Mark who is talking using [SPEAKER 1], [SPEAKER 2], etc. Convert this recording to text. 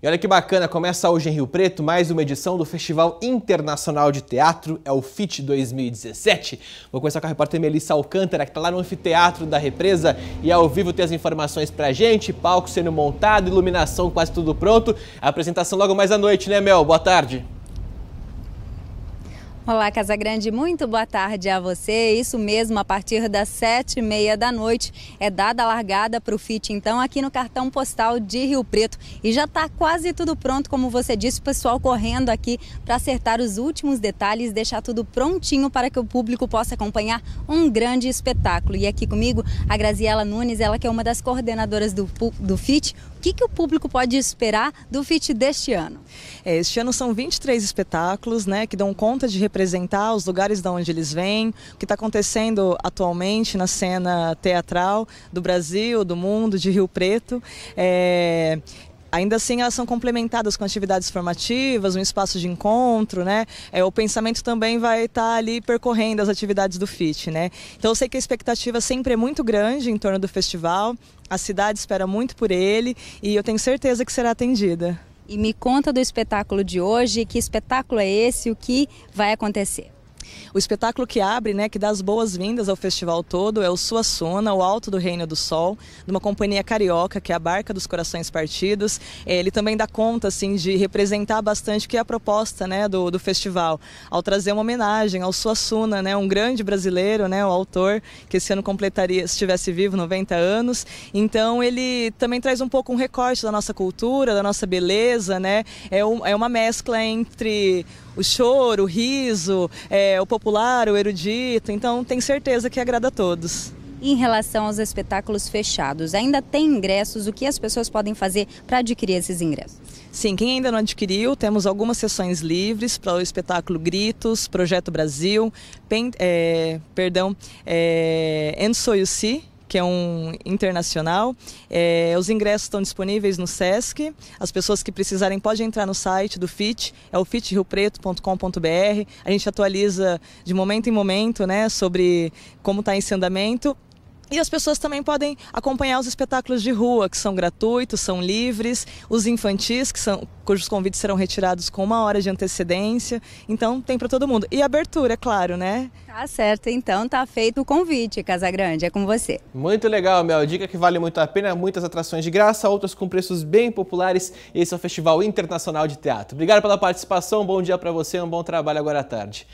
[SPEAKER 1] E olha que bacana, começa hoje em Rio Preto mais uma edição do Festival Internacional de Teatro, é o FIT 2017. Vou começar com a repórter Melissa Alcântara, que está lá no anfiteatro da Represa e ao vivo tem as informações pra gente, palco sendo montado, iluminação quase tudo pronto. A apresentação logo mais à noite, né Mel? Boa tarde.
[SPEAKER 2] Olá, Casa Grande, muito boa tarde a você. Isso mesmo, a partir das sete e meia da noite é dada a largada para o FIT, então, aqui no cartão postal de Rio Preto. E já está quase tudo pronto, como você disse, o pessoal correndo aqui para acertar os últimos detalhes, deixar tudo prontinho para que o público possa acompanhar um grande espetáculo. E aqui comigo, a Graziela Nunes, ela que é uma das coordenadoras do, do FIT. O que, que o público pode esperar do FIT deste ano?
[SPEAKER 3] É, este ano são 23 espetáculos, né, que dão conta de representar apresentar, os lugares de onde eles vêm, o que está acontecendo atualmente na cena teatral do Brasil, do mundo, de Rio Preto. É... Ainda assim, elas são complementadas com atividades formativas, um espaço de encontro, né? É, o pensamento também vai estar tá ali percorrendo as atividades do FIT, né? Então, eu sei que a expectativa sempre é muito grande em torno do festival, a cidade espera muito por ele e eu tenho certeza que será atendida.
[SPEAKER 2] E me conta do espetáculo de hoje, que espetáculo é esse, o que vai acontecer?
[SPEAKER 3] O espetáculo que abre, né, que dá as boas-vindas ao festival todo, é o Suassuna, o Alto do Reino do Sol, de uma companhia carioca, que é a Barca dos Corações Partidos. É, ele também dá conta, assim, de representar bastante o que é a proposta, né, do, do festival, ao trazer uma homenagem ao Suassuna, né, um grande brasileiro, né, o autor, que esse ano completaria, se estivesse vivo, 90 anos. Então, ele também traz um pouco um recorte da nossa cultura, da nossa beleza, né, é, um, é uma mescla entre o choro, o riso, é, o popular, o erudito, então tenho certeza que agrada a todos.
[SPEAKER 2] Em relação aos espetáculos fechados, ainda tem ingressos? O que as pessoas podem fazer para adquirir esses ingressos?
[SPEAKER 3] Sim, quem ainda não adquiriu, temos algumas sessões livres para o espetáculo Gritos, Projeto Brasil, pen, é, perdão, é, que é um internacional. É, os ingressos estão disponíveis no SESC. As pessoas que precisarem podem entrar no site do FIT, é o fitriopreto.com.br. A gente atualiza de momento em momento né, sobre como está esse andamento e as pessoas também podem acompanhar os espetáculos de rua, que são gratuitos, são livres, os infantis, que são, cujos convites serão retirados com uma hora de antecedência. Então, tem para todo mundo. E abertura,
[SPEAKER 2] é claro, né? Tá certo, então tá feito o convite, Casagrande, é com você.
[SPEAKER 1] Muito legal, Mel. Dica que vale muito a pena, muitas atrações de graça, outras com preços bem populares. Esse é o Festival Internacional de Teatro. Obrigado pela participação, bom dia para você, um bom trabalho agora à tarde.